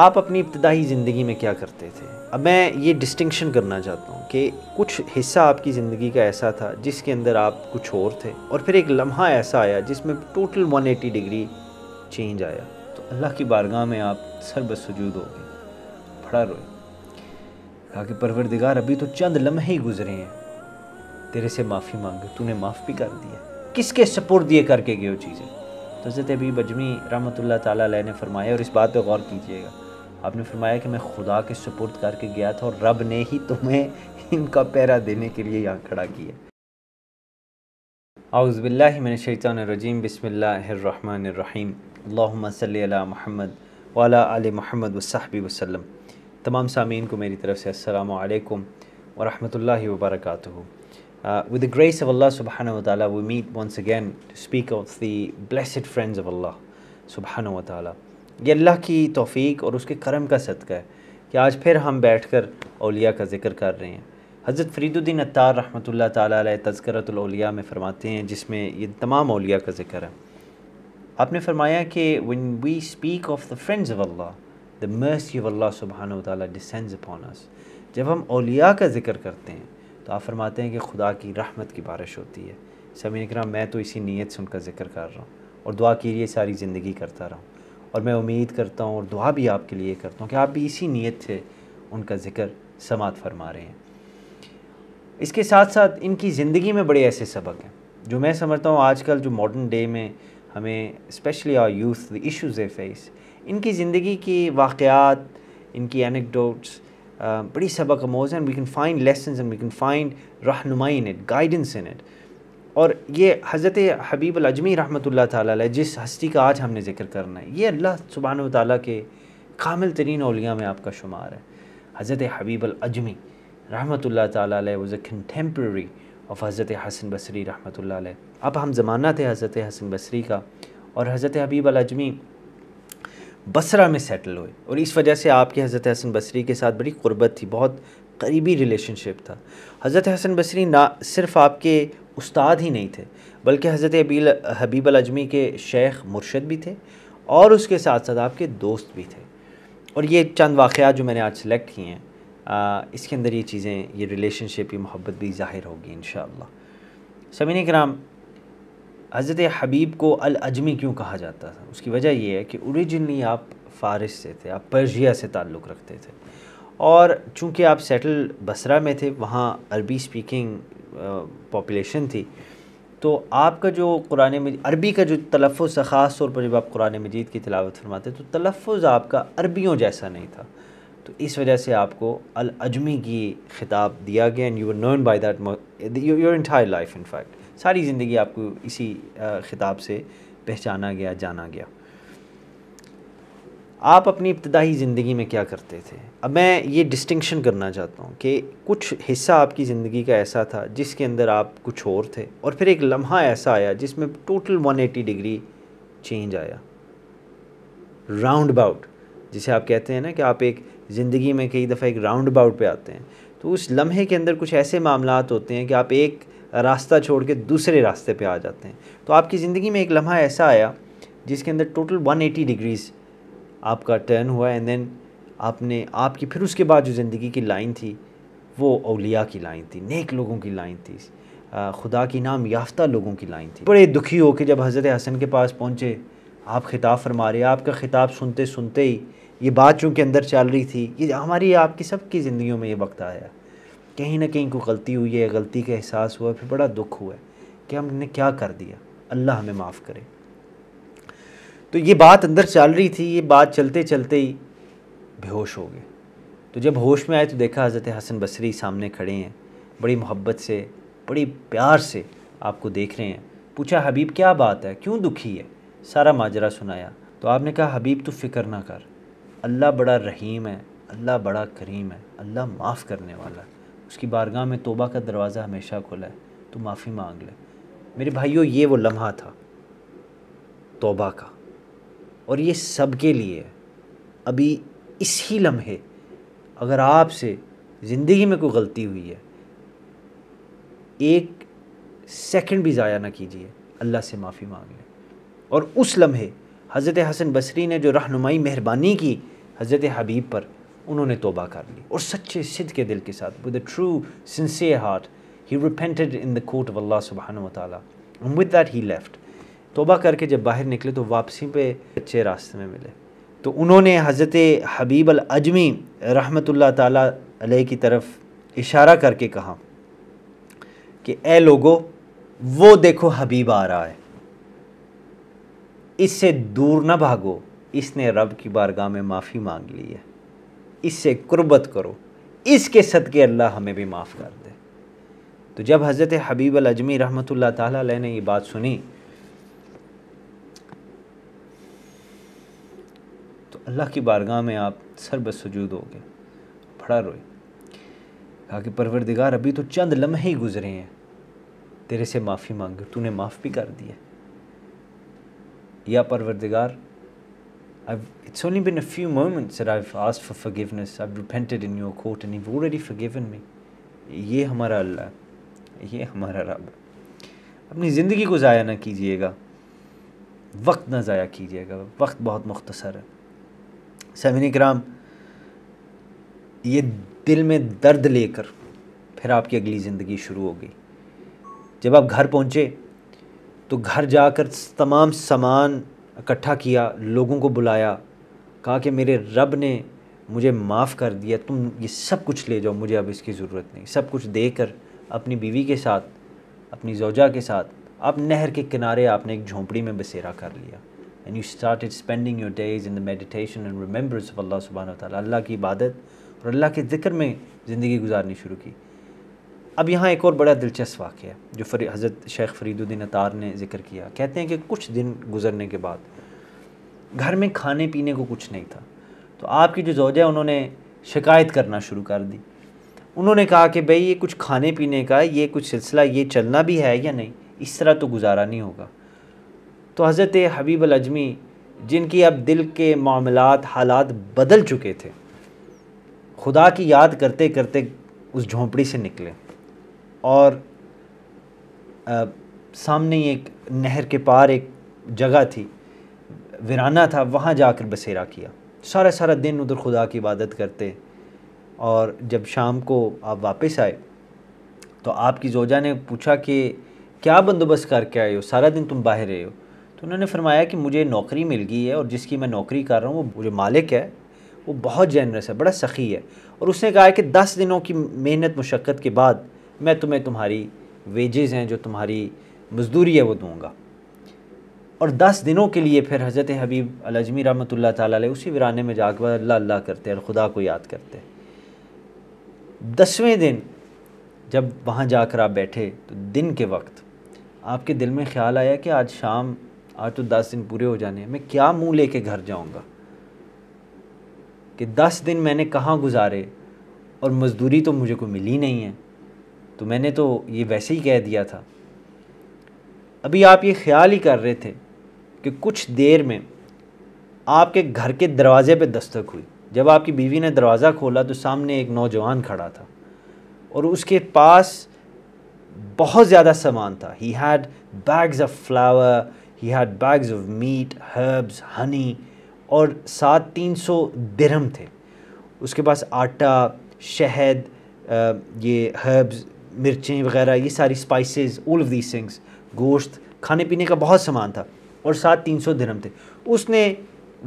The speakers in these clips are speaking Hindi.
आप अपनी इब्तदाई ज़िंदगी में क्या करते थे अब मैं ये डिस्टिंक्शन करना चाहता हूँ कि कुछ हिस्सा आपकी ज़िंदगी का ऐसा था जिसके अंदर आप कुछ और थे और फिर एक लम्हा ऐसा आया जिसमें टोटल 180 डिग्री चेंज आया तो अल्लाह की बारगाह में आप सरबस वजूद हो गए फड़ा रोए कहा कि परवरदिगार अभी तो चंद लम्हे ही गुजरे हैं तेरे से माफ़ी मांगे तूने माफ़ भी कर दिया किसके सपोर्ट दिए करके गए चीज़ें तो हज़रत अबी बजमी रहमत ला ने फरमाया और इस बात पर गौर कीजिएगा आपने फरमाया कि मैं खुदा के सपुर्द करके गया था और रब ने ही तुम्हें इनका पैरा देने के लिए यहाँ खड़ा किया मैंने रजीम बसमीम अल्लाम महमद वाला आल महमद वसाहबी वसलम तमाम सामीन को मेरी तरफ़ से असलकम वरहमल वर्का Uh, with the grace of Allah subhanahu wa ta'ala, we meet once again to speak of the blessed friends of Allah subhanahu wa ta'ala. ये अल्लाह की तोफ़ीक और उसके करम का सदका है कि आज फिर हम बैठ कर अलिया का जिक्र कर रहे हैं हज़रत फरीदुद्दीन अतार रहमतुल्लाह ताला तज़करतलिया में फ़रमाते हैं जिसमें ये तमाम अलिया का जिक्र है आपने फरमाया कि when we speak of the friends of Allah the mercy of Allah सुबहान तआला अपॉन अस जब हम अलिया का जिक्र करते हैं तो आप फरमाते हैं कि खुदा की रहमत की बारिश होती है समीन कर मैं तो इसी नीयत से उनका ज़िक्र कर रहा हूँ और दुआ के लिए सारी ज़िंदगी करता रहा और मैं उम्मीद करता हूँ और दुआ भी आपके लिए करता हूँ कि आप भी इसी नीयत से उनका ज़िक्र समात फरमा रहे हैं इसके साथ साथ इनकी ज़िंदगी में बड़े ऐसे सबक हैं जो मैं समझता हूँ आजकल जो मॉडर्न डे में हमें specially our youth the issues a face इनकी ज़िंदगी की वाक़ात इनकी एनिकडोट्स बड़ी सबक आमोज है and we can find lesson and we can find रहनुमाई in it guidance in it और ये हज़रत हबीब अजमी रहमत ला जिस हस्ती का आज हमने जिक्र करना है ये अल्लाह सुबहान ताली के कामिल तरीन अलिया में आपका शुमार है हज़रत हबीब अजमी रहमत ला वॉज़ अ कंटेम्प्रेरी ऑफ हज़रत हसन बसरी रहमत ला अब हम ज़मानत थे हज़रत हसन बसरी का और हज़रत हबीब अजमी बसरा में सेटल हुए और इस वजह से आपके हज़रत हसन बसरी के साथ बड़ी क़ुरबत थी बहुत करीबी रिलेशनशिप था हज़रत हसन बसरी ना सिर्फ आपके उस्ताद ही नहीं थे बल्कि हज़रत अबील हबीब अजमी के शेख मुर्शद भी थे और उसके साथ साथ आपके दोस्त भी थे और ये चंद वाक़ जो मैंने आज सेलेक्ट किए हैं इसके अंदर ये चीज़ें ये रिलेशनशिप ये मोहब्बत भी ज़ाहिर होगी इन शमीन कराम हज़रत हबीब को अल अजमी क्यों कहा जाता था उसकी वजह यह है कि औरिजिनली आप फ़ारिस से थे आप पर्जिया से ताल्लुक़ रखते थे और चूँकि आप सेटल बसरा में थे वहाँ अरबी स्पीकिंग पॉपुलेशन थी तो आपका जो कुरान मजीद अरबी का जो तलफ़ ख़ास तौर पर जब आप कुरान मजीद की तलावत फरमाते तो तलफ़ आपका अरबियों जैसा नहीं था तो इस वजह से आपको अल अजमी की खिताब दिया गया एंड यू वर नर्न by that your entire life in fact सारी ज़िंदगी आपको इसी ख़िताब से पहचाना गया जाना गया आप अपनी इब्तदाई ज़िंदगी में क्या करते थे अब मैं ये डिस्टिंक्शन करना चाहता हूँ कि कुछ हिस्सा आपकी ज़िंदगी का ऐसा था जिसके अंदर आप कुछ और थे और फिर एक लम्हा ऐसा आया जिसमें टोटल 180 डिग्री चेंज आया राउंड अबाउट जिसे आप कहते हैं ना कि आप एक ज़िंदगी में कई दफ़ा एक राउंड अबाउट पर आते हैं तो उस लम्हे के अंदर कुछ ऐसे मामला होते हैं कि आप एक रास्ता छोड़ के दूसरे रास्ते पे आ जाते हैं तो आपकी ज़िंदगी में एक लम्हा ऐसा आया जिसके अंदर टोटल 180 डिग्रीज़ आपका टर्न हुआ एंड देन आपने आपकी फिर उसके बाद जो ज़िंदगी की लाइन थी वो अलिया की लाइन थी नेक लोगों की लाइन थी खुदा की नाम याफ्ता लोगों की लाइन थी बड़े दुखी हो के जब हज़रत हसन के पास पहुँचे आप खिताब फरमा रहे आपका ख़िताब सुनते सुनते ही ये बात चूँकि अंदर चल रही थी ये हमारी आपकी सबकी ज़िंदगी में ये वक्त आया कहीं ना कहीं को गलती हुई है गलती का एहसास हुआ फिर बड़ा दुख हुआ कि हमने क्या कर दिया अल्लाह हमें माफ़ करे तो ये बात अंदर चल रही थी ये बात चलते चलते ही बेहोश हो गए तो जब होश में आए तो देखा हज़रत हसन बसरी सामने खड़े हैं बड़ी मोहब्बत से बड़ी प्यार से आपको देख रहे हैं पूछा हबीब क्या बात है क्यों दुखी है सारा माजरा सुनाया तो आपने कहा हबीब तू फ़िक्र ना कर अल्लाह बड़ा रहीम है अल्लाह बड़ा करीम है अल्लाह माफ़ करने वाला है उसकी बारगाह में तोबा का दरवाज़ा हमेशा खुला है तो माफ़ी मांग ले मेरे भाइयों ये वो लम्हा था तोबा का और ये सब के लिए अभी इसी लम्हे अगर आपसे ज़िंदगी में कोई गलती हुई है एक सेकंड भी ज़ाया ना कीजिए अल्लाह से माफ़ी मांग लें और उस लम्हे हज़रत हसन बसरी ने जो रहनुमाई मेहरबानी की हज़रत हबीब पर उन्होंने तोबा कर ली और सच्चे सिद्ध के दिल के साथ with true sincere heart he repented in the court of Allah सुबहान वाली विद दैट ही लेफ्ट तोबा करके जब बाहर निकले तो वापसी पे अच्छे रास्ते में मिले तो उन्होंने हज़रत हबीब अल अजमी रहमत ताला की तरफ इशारा करके कहा कि ए लोगो वो देखो हबीब आ रहा है इससे दूर ना भागो इसने रब की बारगाह में माफ़ी मांग ली है इससे कुर्बत करो इसके सदक़े अल्लाह हमें भी माफ़ कर दे तो जब हज़रत हबीब अजमी रहमत ला ने ये बात सुनी तो अल्लाह की बारगाह में आप सरबत सजूद हो गए फड़ा रोए कहा कि परवरदिगार अभी तो चंद लम्हे ही गुजरे हैं तेरे से माफ़ी मांगे तूने माफ़ भी कर दिया या परवरदिगार I've, it's only been a few moments that I've asked for forgiveness. I've repented in your court and you've already forgiven me. ये हमारा अल्लाह ये हमारा रब अपनी ज़िंदगी को ज़ाया ना कीजिएगा वक्त ना ज़ाया कीजिएगा वक्त बहुत मुख्तसर है समीन कराम ये दिल में दर्द लेकर फिर आपकी अगली ज़िंदगी शुरू हो गई जब आप घर पहुँचे तो घर जाकर तमाम सामान इकट्ठा किया लोगों को बुलाया कहा कि मेरे रब ने मुझे माफ़ कर दिया तुम ये सब कुछ ले जाओ मुझे अब इसकी ज़रूरत नहीं सब कुछ देकर अपनी बीवी के साथ अपनी जोजा के साथ आप नहर के किनारे आपने एक झोंपड़ी में बसेरा कर लिया and you start spending your days in the meditation and remembers of Allah सुबहान तला अल्लाह की इबादत और अल्लाह के ज़िक्र में ज़िंदगी गुजारनी शुरू की अब यहाँ एक और बड़ा दिलचस्प वाक़ है जो फरी हज़रत शेख फरीदुद्दीन अतार ने जिक्र किया कहते हैं कि कुछ दिन गुजरने के बाद घर में खाने पीने को कुछ नहीं था तो आपकी जो जोजा उन्होंने शिकायत करना शुरू कर दी उन्होंने कहा कि भाई ये कुछ खाने पीने का ये कुछ सिलसिला ये चलना भी है या नहीं इस तरह तो गुजारा नहीं होगा तो हज़रत हबीब अजमी जिनकी अब दिल के मामला हालात बदल चुके थे खुदा की याद करते करते उस झोंपड़ी से निकले और आ, सामने एक नहर के पार एक जगह थी वीराना था वहाँ जाकर बसेरा किया सारा सारा दिन उधर खुदा की इबादत करते और जब शाम को आप वापस आए तो आपकी जोजा ने पूछा कि क्या बंदोबस्त करके आए हो सारा दिन तुम बाहर रहे हो तो उन्होंने फरमाया कि मुझे नौकरी मिल गई है और जिसकी मैं नौकरी कर रहा हूँ वो जो मालिक है वो बहुत जैनरस है बड़ा सखी है और उसने कहा है कि दस दिनों की मेहनत मशक्क़त के बाद मैं तुम्हें तुम्हारी वेजेज़ हैं जो तुम्हारी मजदूरी है वो दूँगा और दस दिनों के लिए फिर हज़रत हबीब अलजमी रमत ला उसी वराना में जाकर अल्लाह अल्लाह करते और ख़ुदा को याद करते दसवें दिन जब वहाँ जाकर आप बैठे तो दिन के वक्त आपके दिल में ख्याल आया कि आज शाम आज तो दस दिन पूरे हो जाने मैं क्या मुंह लेके घर जाऊँगा कि दस दिन मैंने कहाँ गुजारे और मज़दूरी तो मुझे को मिली नहीं है तो मैंने तो ये वैसे ही कह दिया था अभी आप ये ख्याल ही कर रहे थे कि कुछ देर में आपके घर के दरवाज़े पे दस्तक हुई जब आपकी बीवी ने दरवाज़ा खोला तो सामने एक नौजवान खड़ा था और उसके पास बहुत ज़्यादा सामान था he had bags of flower he had bags of meat herbs honey और सात तीन सौ दरम थे उसके पास आटा शहद ये हर्ब्स मिर्चें वगैरह ये सारी spices all of these things गोश्त खाने पीने का बहुत सामान था और साथ तीन सौ धर्म थे उसने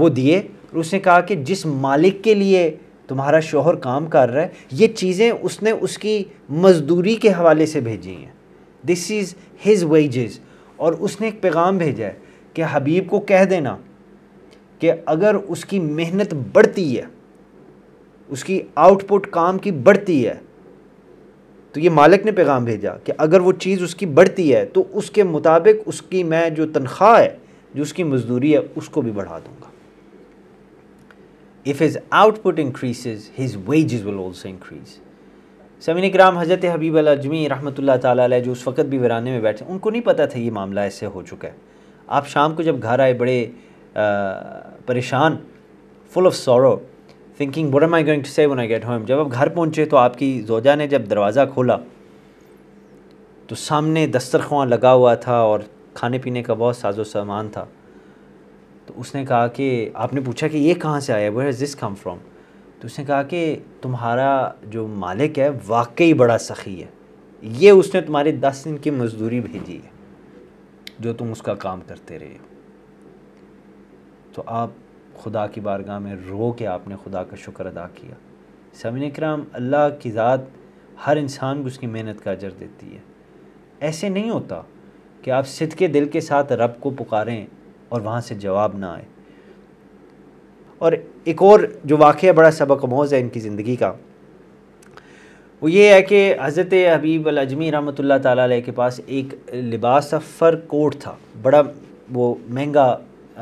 वो दिए और उसने कहा कि जिस मालिक के लिए तुम्हारा शोहर काम कर रहा है ये चीज़ें उसने उसकी मजदूरी के हवाले से भेजी हैं दिस इज़ हिज वेजेस और उसने एक पैगाम भेजा है कि हबीब को कह देना कि अगर उसकी मेहनत बढ़ती है उसकी आउटपुट काम की बढ़ती है तो ये मालिक ने पैगाम भेजा कि अगर वो चीज़ उसकी बढ़ती है तो उसके मुताबिक उसकी मैं जो तनख्वाह है जो उसकी मजदूरी है उसको भी बढ़ा दूँगा if his output increase his wage will also increase समिन कराम हज़रत हबीब अजमी रहमत ताल जो उस वक़्त भी वराने में बैठे उनको नहीं पता था ये मामला ऐसे हो चुका है आप शाम को जब घर आए बड़े परेशान full of sorrow thinking what am I going to say when I get home जब आप घर पहुँचे तो आपकी जोजा ने जब दरवाज़ा खोला तो सामने दस्तरखान लगा हुआ था और खाने पीने का बहुत साजो सामान था तो उसने कहा कि आपने पूछा कि ये कहाँ से आया वो हैज दिस कम फ्राम तो उसने कहा कि तुम्हारा जो मालिक है वाकई बड़ा सखी है ये उसने तुम्हारी दस दिन की मजदूरी भेजी है जो तुम उसका काम करते रहे हो तो आप खुदा की बारगाह में रो के आपने खुदा का शुक्र अदा किया समझने कराम अल्लाह की ज़ात हर इंसान को उसकी मेहनत का अजर देती है ऐसे नहीं होता कि आप सिद के दिल के साथ रब को पुकारें और वहाँ से जवाब ना आए और एक और जो वाक़ बड़ा सबक मोज़ है इनकी ज़िंदगी का वो ये है कि हज़रत हबीब अजमी रमत ला के पास एक लिबास फ़र कोट था बड़ा वो महंगा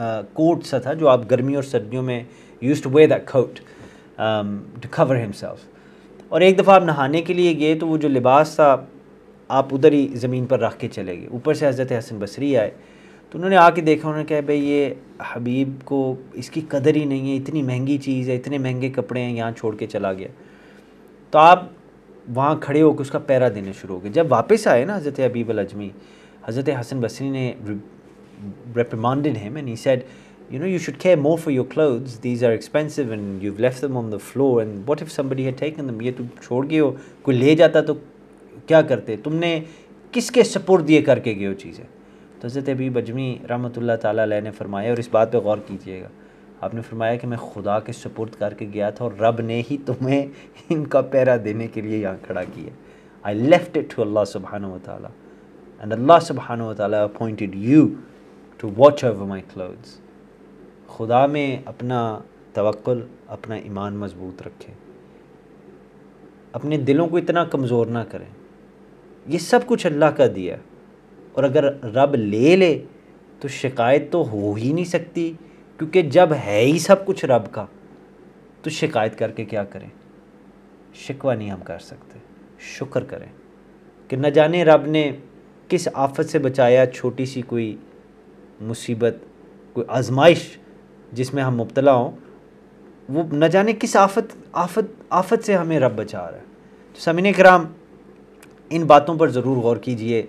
कोट सा था जो आप गर्मी और सर्दियों में use to wear that coat to cover himself और एक दफ़ा आप नहाने के लिए गए तो वो जो लिबास था आप उधर ही ज़मीन पर रख के चले गए ऊपर से हज़रत हसन बसरी आए तो उन्होंने आके देखा उन्होंने कहा भाई ये हबीब को इसकी कदर ही नहीं है इतनी महंगी चीज़ है इतने महंगे कपड़े हैं यहाँ छोड़ के चला गया तो आप वहाँ खड़े होकर उसका पैरा देने शुरू हो गए जब वापस आए ना हज़रत हबीब अजमी हज़रत हसन बसरी ने reprimanded him and he said, You know, you should care more for your clothes. These are expensive and you've left them on the floor. And what if somebody had taken them? ये तुम तो छोड़ गए हो कोई ले जाता तो क्या करते तुमने किसके सपोर्ट दिए करके गए हो चीज़ें तो हज़रत अबी बजमी रमत ताली ने फरमाया और इस बात पर गौर कीजिएगा आपने फरमाया कि मैं खुदा के सपोर्ट करके गया था और रब ने ही तुम्हें इनका पैरा देने के लिए यहाँ खड़ा किया I left it to Allah सुबहान वाली एंड अल्लाह सुबहान वाली appointed you to watch over my clothes खुदा में अपना तवक्ल अपना ईमान मजबूत रखें अपने दिलों को इतना कमज़ोर ना करें ये सब कुछ अल्लाह का दिया और अगर रब ले ले तो शिकायत तो हो ही नहीं सकती क्योंकि जब है ही सब कुछ रब का तो शिकायत करके क्या करें शिकवा नहीं हम कर सकते शुक्र करें कि न जाने रब ने किस आफत से बचाया छोटी सी कोई मुसीबत कोई आजमाइश जिसमें हम मुबतला हों वो न जाने किस आफत आफत आफत से हमें रब बचा रहा है तो समिन कराम इन बातों पर ज़रूर गौर कीजिए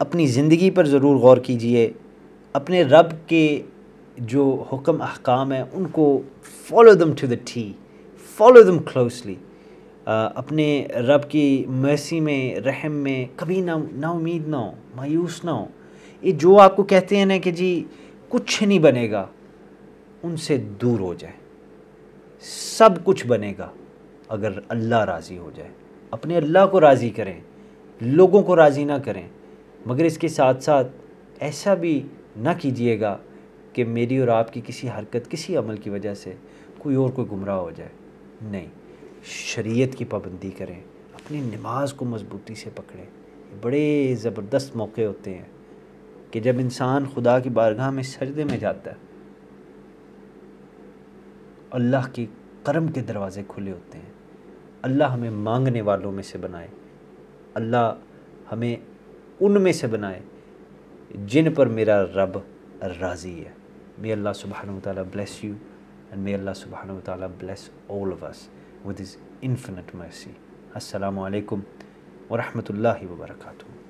अपनी ज़िंदगी पर ज़रूर गौर कीजिए अपने रब के जो हुक्म अहकाम हैं उनको follow them to the T follow them closely अपने रब की मैसी में रहम में कभी ना ना उम्मीद ना हो मायूस ना हो ये जो आपको कहते हैं ना कि जी कुछ नहीं बनेगा उनसे दूर हो जाए सब कुछ बनेगा अगर अल्लाह राज़ी हो जाए अपने अल्लाह को राज़ी करें लोगों को राज़ी ना करें मगर इसके साथ साथ ऐसा भी ना कीजिएगा कि मेरी और आपकी किसी हरकत किसी अमल की वजह से कोई और कोई गुमराह हो जाए नहीं शरीयत की पाबंदी करें अपनी नमाज को मजबूती से पकड़ें बड़े ज़बरदस्त मौके होते हैं कि जब इंसान खुदा की बारगाह में सजदे में जाता है अल्लाह के करम के दरवाज़े खुले होते हैं अल्लाह हमें मांगने वालों में से बनाए अल्लाह हमें उनमें से बनाए जिन पर मेरा रब राज़ी है मे अल्लाह सुबहान ताली bless you and may Allah सुबहान ताली bless all of us with his infinite mercy असलकम वालेकुम वरहमतुल्लाहि